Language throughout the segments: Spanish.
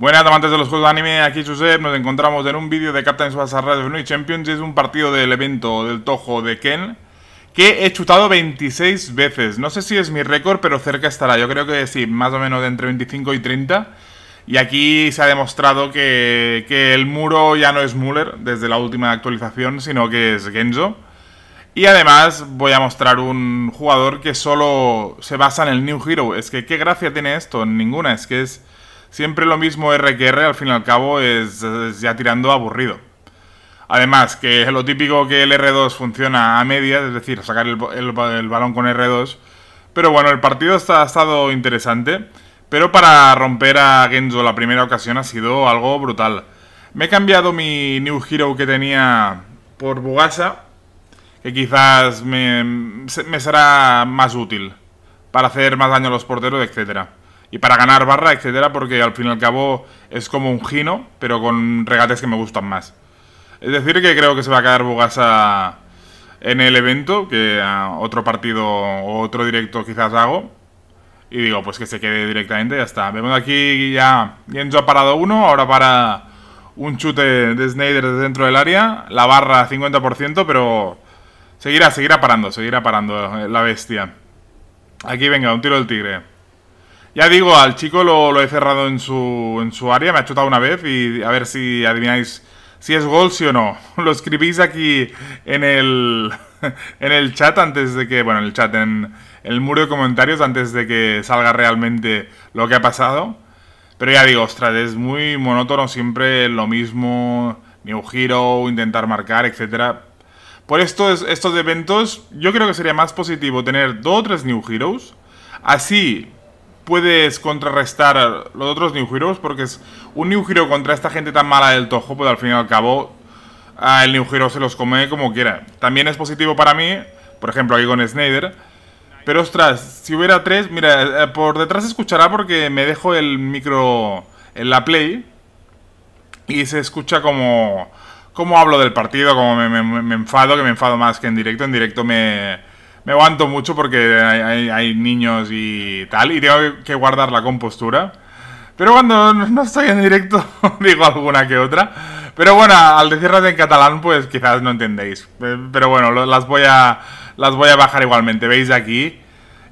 Buenas amantes de los juegos de anime, aquí Josep, nos encontramos en un vídeo de Captain Tsubasa Radio New Champions, es un partido del evento del Tojo de Ken, que he chutado 26 veces, no sé si es mi récord, pero cerca estará, yo creo que sí, más o menos entre 25 y 30, y aquí se ha demostrado que, que el muro ya no es Muller desde la última actualización, sino que es Genzo, y además voy a mostrar un jugador que solo se basa en el New Hero, es que qué gracia tiene esto, ninguna, es que es siempre lo mismo R R, al fin y al cabo es, ya tirando aburrido. Además, que es lo típico que el R2 funciona a media, es decir, sacar el, balón con R2. Pero bueno, el partido ha estado interesante, pero para romper a Genzo la primera ocasión ha sido algo brutal. Me he cambiado mi New Hero que tenía por Bugasa, que quizás me, me será más útil para hacer más daño a los porteros, etcétera y para ganar barra, etcétera, porque al fin y al cabo es como un gino, pero con regates que me gustan más. Es decir, que creo que se va a quedar Bugasa en el evento, que ah, otro partido o otro directo quizás hago. Y digo, pues que se quede directamente, ya está. Vemos aquí ya Genzo ha parado uno, ahora para un chute de Snyder dentro del área. La barra 50%, pero seguirá, seguirá parando, seguirá parando eh, la bestia. Aquí venga, un tiro del tigre. Ya digo, al chico lo, he cerrado en su, en su área, me ha chutado una vez y a ver si adivináis si es gol, sí o no. Lo escribís aquí en el, en el chat antes de que, bueno, en el chat, en el muro de comentarios antes de que salga realmente lo que ha pasado. Pero ya digo, ostras, es muy monótono siempre lo mismo, new Hero, intentar marcar, etc. Por esto estos eventos, yo creo que sería más positivo tener dos o tres new heroes. Así puedes contrarrestar los otros New Heroes, porque es un New Hero contra esta gente tan mala del tojo, pues al fin y al cabo el New Hero se los come como quiera. También es positivo para mí, por ejemplo aquí con Snyder. Pero ostras, si hubiera tres, mira, eh, por detrás se escuchará porque me dejo el micro en la play y se escucha como, como hablo del partido, como me enfado, que me enfado más que en directo. En directo me, me aguanto mucho porque hay, niños y tal, y tengo que guardar la compostura. Pero cuando no estoy en directo, digo alguna que otra. Pero bueno, al decirlas en catalán, pues quizás no entendéis. Eh, pero bueno, las voy a, las voy a bajar igualmente. ¿Veis aquí?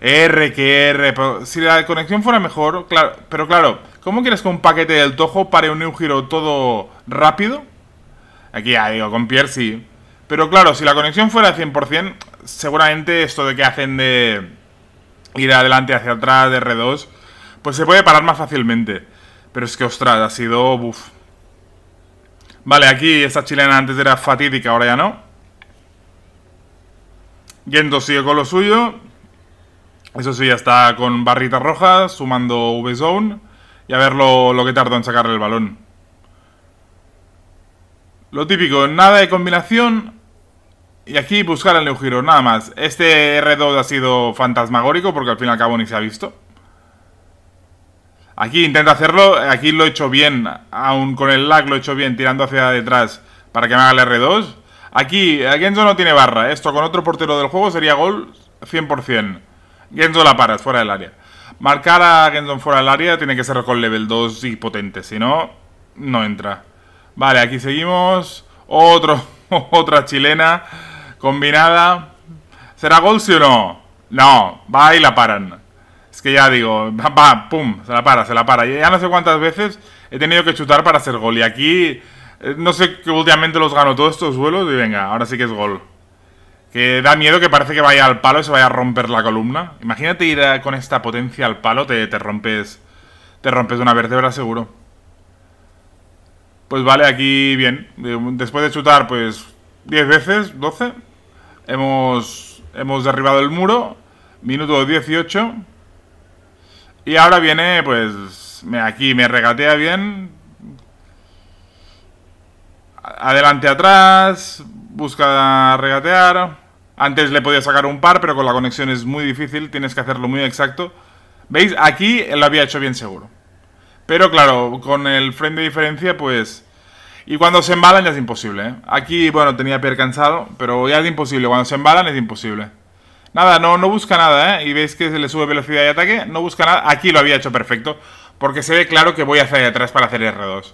R que R. Si la conexión fuera mejor, claro. Pero claro, ¿cómo quieres que un paquete del Tojo pare un giro todo rápido? Aquí ya ah, digo, con Pierre sí. Pero claro, si la conexión fuera 100%, seguramente esto de que hacen de ir adelante hacia atrás de R2, pues se puede parar más fácilmente. Pero es que, ostras, ha sido... Vale, aquí esta chilena antes era fatídica, ahora ya no. Yendo sigue con lo suyo. Eso sí, ya está con barrita roja, sumando V-Zone. Y a ver lo, lo que tarda en sacarle el balón. Lo típico, nada de combinación, y aquí buscar al New nada más. Este R2 ha sido fantasmagórico porque al fin y al cabo ni se ha visto. Aquí intenta hacerlo, aquí lo he hecho bien, aún con el lag lo he hecho bien, tirando hacia detrás para que me haga el R2. Aquí, Genzo no tiene barra, esto con otro portero del juego sería gol 100%. Genzo la paras, fuera del área. Marcar a Genzo fuera del área tiene que ser con level 2 y potente, si no, no entra. Vale, aquí seguimos. Otro, otra chilena combinada. ¿Será gol sí o no? No, va y la paran. Es que ya digo, va, pum, se la para, se la para. Ya no sé cuántas veces he tenido que chutar para hacer gol. Y aquí, eh, no sé qué últimamente los gano todos estos vuelos. Y venga, ahora sí que es gol. Que da miedo que parece que vaya al palo y se vaya a romper la columna. Imagínate ir eh, con esta potencia al palo, te, te rompes. Te rompes una vértebra seguro. Pues vale, aquí bien. Después de chutar, pues 10 veces, 12. Hemos, hemos derribado el muro. Minuto 18. Y ahora viene, pues, aquí me regatea bien. Adelante, atrás. Busca regatear. Antes le podía sacar un par, pero con la conexión es muy difícil. Tienes que hacerlo muy exacto. ¿Veis? Aquí lo había hecho bien seguro. Pero claro, con el frame de diferencia, pues y cuando se embalan ya es imposible. ¿eh? Aquí, bueno, tenía Pierre cansado, pero ya es imposible. Cuando se embalan es imposible. Nada, no, no busca nada, ¿eh? Y veis que se le sube velocidad de ataque, no busca nada. Aquí lo había hecho perfecto, porque se ve claro que voy hacia atrás para hacer R2.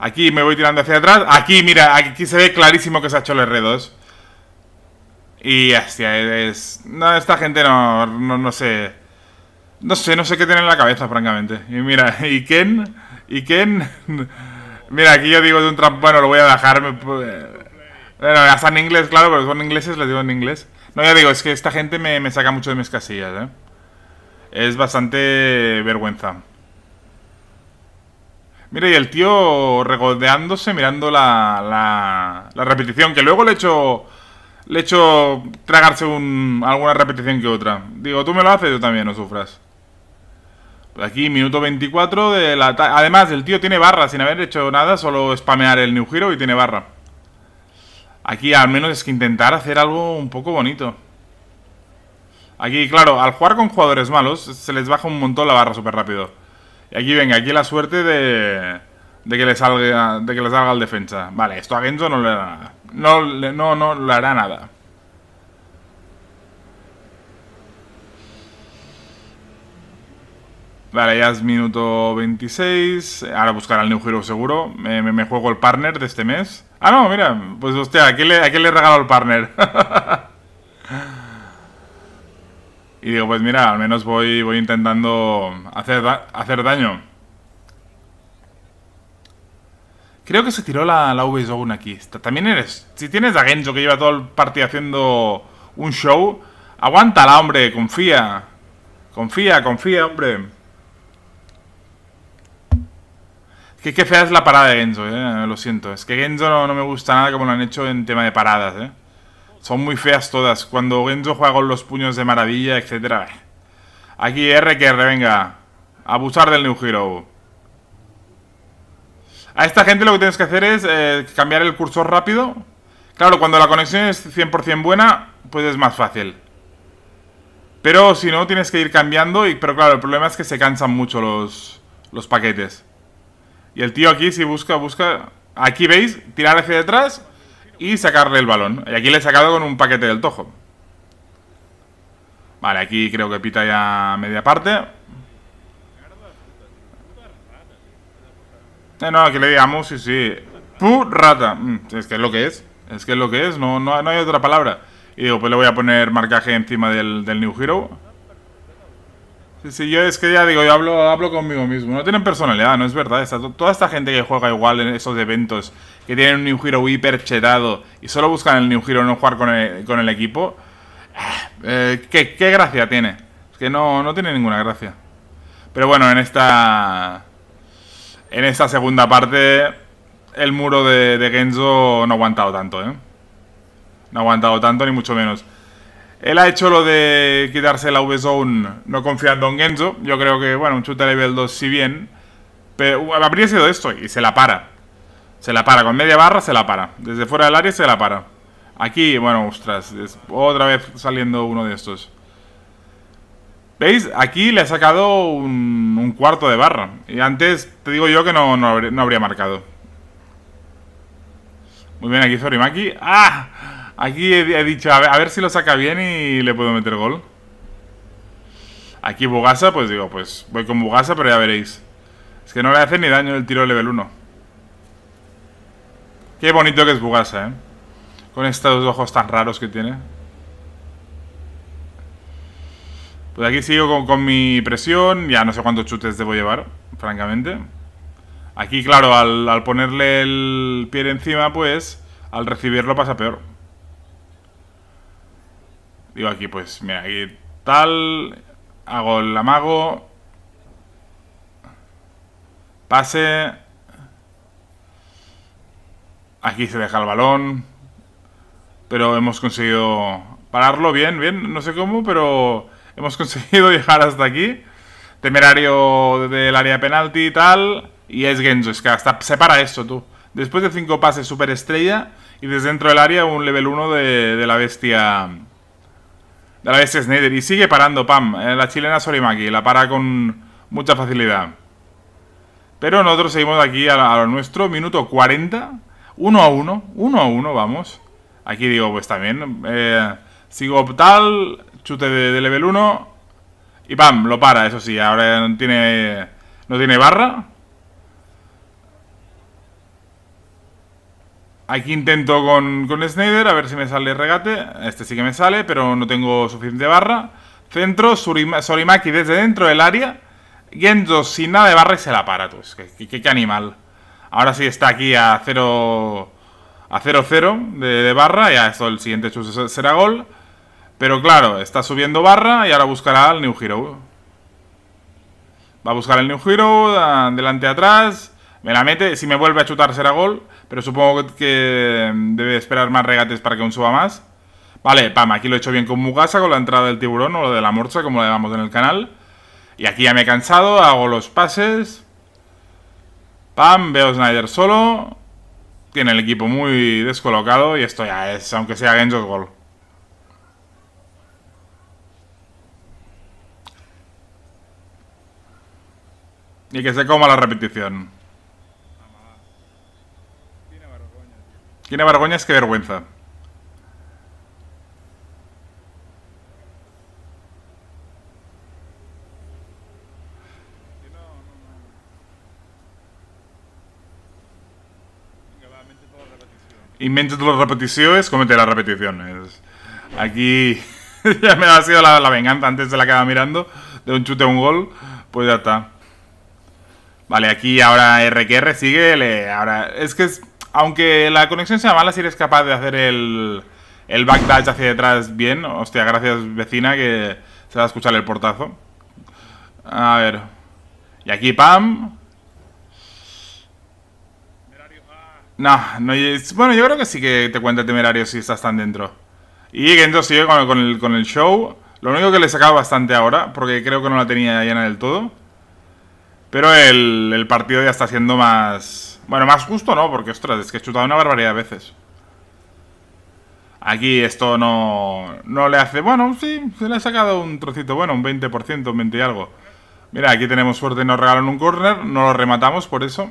Aquí me voy tirando hacia atrás. Aquí, mira, aquí se ve clarísimo que se ha hecho el R2. Y hostia, es... No, esta gente no, no, sé... No sé, no sé qué tiene en la cabeza, francamente. Y mira, y Ken... Y Ken... Mira, aquí yo digo de un trampo, bueno, lo voy a dejar. Eh. Bueno, Bueno, están en inglés, claro, pero son ingleses, les digo en inglés. No, ya digo, es que esta gente me, saca mucho de mis casillas, ¿eh? Es bastante vergüenza. Mira, y el tío regodeándose mirando la, la, repetición, que luego le echo le hecho tragarse alguna repetición que otra. Digo, tú me lo haces, yo también, no sufras. Aquí, minuto 24 de la... Además, el tío tiene barra sin haber hecho nada, solo spamear el New Hero y tiene barra. Aquí al menos es que intentar hacer algo un poco bonito. Aquí, claro, al jugar con jugadores malos se les baja un montón la barra súper rápido. Y aquí, venga, aquí la suerte de, de, que le salga, de que le salga el defensa. Vale, esto a Genzo no le hará nada. No, no, no le hará nada. Vale, ya es minuto 26. Ahora buscar el New Hero seguro. Me, juego el partner de este mes. Ah, no, mira. Pues hostia, ¿a quién le, a regalado el partner? y digo, pues mira, al menos voy, voy intentando hacer, hacer daño. Creo que se tiró la, la V-Zone aquí. También eres... Si tienes a Genjo que lleva todo el partido haciendo un show... Aguántala, hombre, confía. Confía, confía, hombre. Que fea es la parada de Genzo, eh. Lo siento. Es que Genzo no, me gusta nada como lo han hecho en tema de paradas, eh. Son muy feas todas. Cuando Genzo juega con los puños de maravilla, etcétera. Eh. Aquí R que R, venga. Abusar del New Hero. A esta gente lo que tienes que hacer es eh, cambiar el cursor rápido. Claro, cuando la conexión es 100% buena, pues es más fácil. Pero si no, tienes que ir cambiando. Y, pero claro, el problema es que se cansan mucho los, los paquetes. Y el tío aquí, si busca, busca... Aquí veis, tirar hacia detrás y sacarle el balón. Y aquí le he sacado con un paquete del tojo. Vale, aquí creo que pita ya media parte. Eh, no, aquí le digamos, sí, sí. Pu rata. Mm, es que es lo que es. Es que es lo que es, no, no, hay otra palabra. Y digo, pues le voy a poner marcaje encima del, del New Hero. Sí, yo es que ya digo, yo hablo, hablo conmigo mismo. No tienen personalidad, no es verdad. toda esta gente que juega igual en esos eventos, que tienen un New Hero hiper chetado y solo buscan el New Hero no jugar con el, con el equipo, eh, ¿qué, gracia tiene? Es que no, no tiene ninguna gracia. Pero bueno, en esta. En esta segunda parte, el muro de, de Genzo no ha aguantado tanto, ¿eh? No ha aguantado tanto, ni mucho menos. Él ha hecho lo de quitarse la V-Zone no confiando en Genzo. Yo creo que, bueno, un chute level 2 si bien. Pero uh, habría sido esto y se la para. Se la para, con media barra se la para. Desde fuera del área se la para. Aquí, bueno, ostras, otra vez saliendo uno de estos. ¿Veis? Aquí le ha sacado un, cuarto de barra. Y antes te digo yo que no, habría, marcado. Muy bien, aquí Zorimaki. ¡Ah! Aquí he, dicho, a ver, si lo saca bien y le puedo meter gol. Aquí Bugasa, pues digo, pues voy con Bugasa, pero ya veréis. Es que no le hace ni daño el tiro de level 1. Qué bonito que es Bugasa, ¿eh? Con estos ojos tan raros que tiene. Pues aquí sigo con, mi presión. Ya no sé cuántos chutes debo llevar, francamente. Aquí, claro, al ponerle el pie encima, pues... Al recibirlo pasa peor. Digo aquí, pues, mira, aquí tal, hago el amago, pase, aquí se deja el balón, pero hemos conseguido pararlo bien, bien, no sé cómo, pero hemos conseguido llegar hasta aquí. Temerario del área penalti y tal, y es Genzo, es que hasta se para esto, tú. Después de cinco pases Super estrella... y desde dentro del área un level 1 de, de la bestia de la vez Snyder. Y sigue parando, pam. Eh, la chilena Solimaki, la para con mucha facilidad. Pero nosotros seguimos aquí a, lo nuestro. Minuto 40. 1 a 1. 1 a 1, vamos. Aquí digo, pues también. Eh, sigo tal. Chute de, level 1. Y pam, lo para, eso sí. Ahora no tiene, no tiene barra. Aquí intento con, con Snyder, a ver si me sale el regate. Este sí que me sale, pero no tengo suficiente barra. Centro, Surima, Sorimaki desde dentro del área. Yendo sin nada de barra y se la para, Qué animal. Ahora sí está aquí a 0 a 0 de, barra. Ya esto, el siguiente chus será gol. Pero claro, está subiendo barra y ahora buscará al New Hero. Va a buscar el New Hero, ah, delante atrás. Me la mete. Si me vuelve a chutar será gol. Pero supongo que debe esperar más regates para que un suba más. Vale, pam, aquí lo he hecho bien con Mugasa, con la entrada del tiburón o lo de la morcha como le llamamos en el canal. Y aquí ya me he cansado, hago los pases. Pam, veo Snyder solo. Tiene el equipo muy descolocado y esto ya es, aunque sea Genjo's gol. Y que se coma la repetición. Tiene vergüenza que vergüenza. Inventa las repeticiones, comete las repeticiones. Aquí ya me ha sido la, venganza antes de la estaba mirando. De un chute a un gol, pues ya está. Vale, aquí ahora RQR sigue. ahora es que es, aunque la conexión sea mala, si eres capaz de hacer el, el backdash hacia detrás bien. Hostia, gracias vecina que se va a escuchar el portazo. A ver. Y aquí Pam. No, Bueno, yo creo que sí que te cuenta el temerario si estás tan dentro. Y entonces, sigue con, el, show. Lo único que le he sacado bastante ahora, porque creo que no la tenía llena del todo. Pero el, el partido ya está siendo más... Bueno, más justo no, porque ostras, es que he chutado una barbaridad de veces. Aquí esto no, no le hace... Bueno, sí, se le ha sacado un trocito bueno, un 20%, un 20 y algo. Mira, aquí tenemos suerte, nos regalan un corner, no lo rematamos por eso.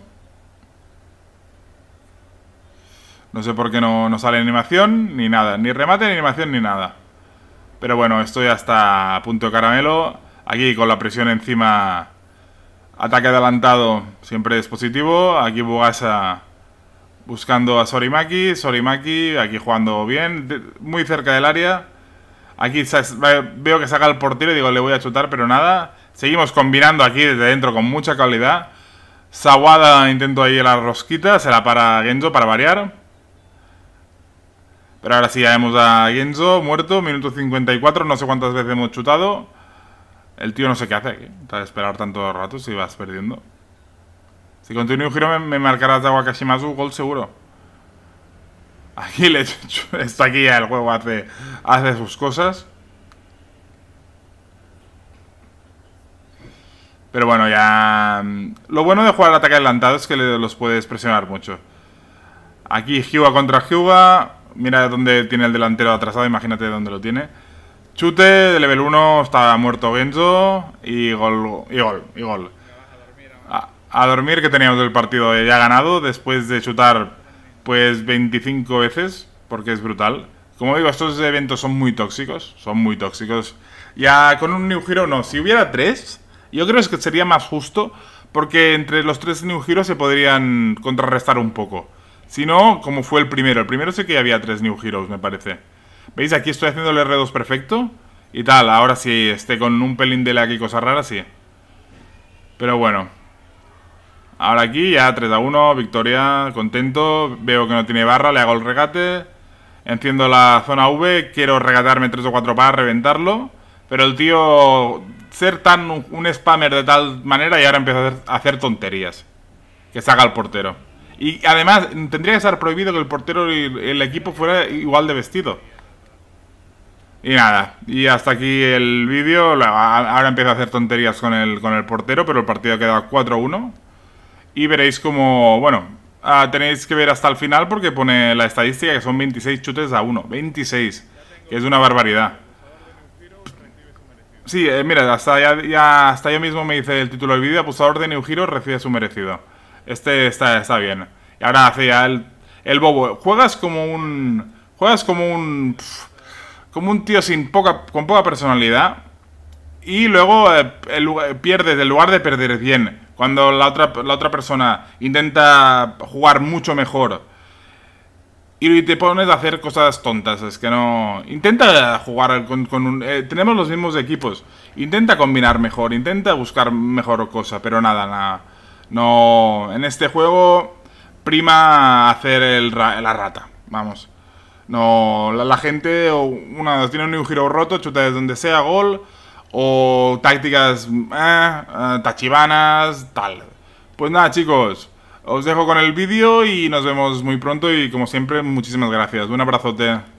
No sé por qué no, no sale animación ni nada, ni remate, ni animación, ni nada. Pero bueno, esto ya está a punto de caramelo. Aquí con la presión encima Ataque adelantado siempre es positivo. Aquí Bugasa buscando a Sorimaki. Sorimaki aquí jugando bien, muy cerca del área. Aquí veo que saca el portero y digo, le voy a chutar, pero nada. Seguimos combinando aquí desde dentro con mucha calidad. Sawada intento ahí la rosquita, se la para Genzo para variar. Pero ahora sí, ya vemos a Genzo muerto, minuto 54, no sé cuántas veces hemos chutado. El tío no sé qué hace aquí. Tras esperar tanto rato si vas perdiendo. Si continúo un giro me, marcarás de Wakashimazu gol seguro. Aquí le está aquí ya el juego hace, hace sus cosas. Pero bueno, ya... Mm, lo bueno de jugar al ataque adelantado es que los puedes presionar mucho. Aquí Hyuga contra Hyuga. Mira dónde tiene el delantero atrasado, imagínate dónde lo tiene. Chute de level 1 está muerto Benzo y gol, y gol, y gol. A, dormir que teníamos el partido ya ganado después de chutar pues 25 veces, porque es brutal. Como digo, estos eventos son muy tóxicos, son muy tóxicos. Ya con un New Hero no, si hubiera tres, yo creo que sería más justo, porque entre los tres New Heroes se podrían contrarrestar un poco. Si no, como fue el primero, el primero sé que había tres New Heroes, me parece. ¿Veis? Aquí estoy haciendo el R2 perfecto y tal. Ahora sí, esté con un pelín de la aquí cosas rara, sí. Pero bueno. Ahora aquí ya 3 a 1, victoria, contento. Veo que no tiene barra, le hago el regate. Enciendo la zona V, quiero regatarme 3 o 4 para reventarlo. Pero el tío ser tan un spammer de tal manera y ahora empieza a hacer tonterías. Que saca el portero. Y además tendría que estar prohibido que el portero y el equipo fuera igual de vestido. Y nada, y hasta aquí el vídeo. Ahora empiezo a hacer tonterías con el, con el portero, pero el partido ha quedado 4-1. Y veréis como, bueno, ah, tenéis que ver hasta el final porque pone la estadística que son 26 chutes a 1. 26, que es una barbaridad. Sí, eh, mira, hasta, ya, hasta yo mismo me dice el título del vídeo, Pusador de New recibe su merecido. Este está, está bien. Y ahora hace ya el, el bobo. Juegas como un... Juegas como un como un tío sin poca, con poca personalidad. Y luego eh, pierde el, lugar de perder bien, cuando la otra, persona intenta jugar mucho mejor y te pones a hacer cosas tontas. Es que no. Intenta jugar con, con un. Eh, tenemos los mismos equipos. Intenta combinar mejor, intenta buscar mejor cosa, pero nada, nada. No. En este juego prima hacer la rata. Vamos. No, la, gente, o una, tiene un giro roto, chuta desde donde sea, gol. O tácticas eh, eh, Tachibanas tal. Pues nada, chicos. Os dejo con el vídeo y nos vemos muy pronto. Y como siempre, muchísimas gracias. Un abrazote.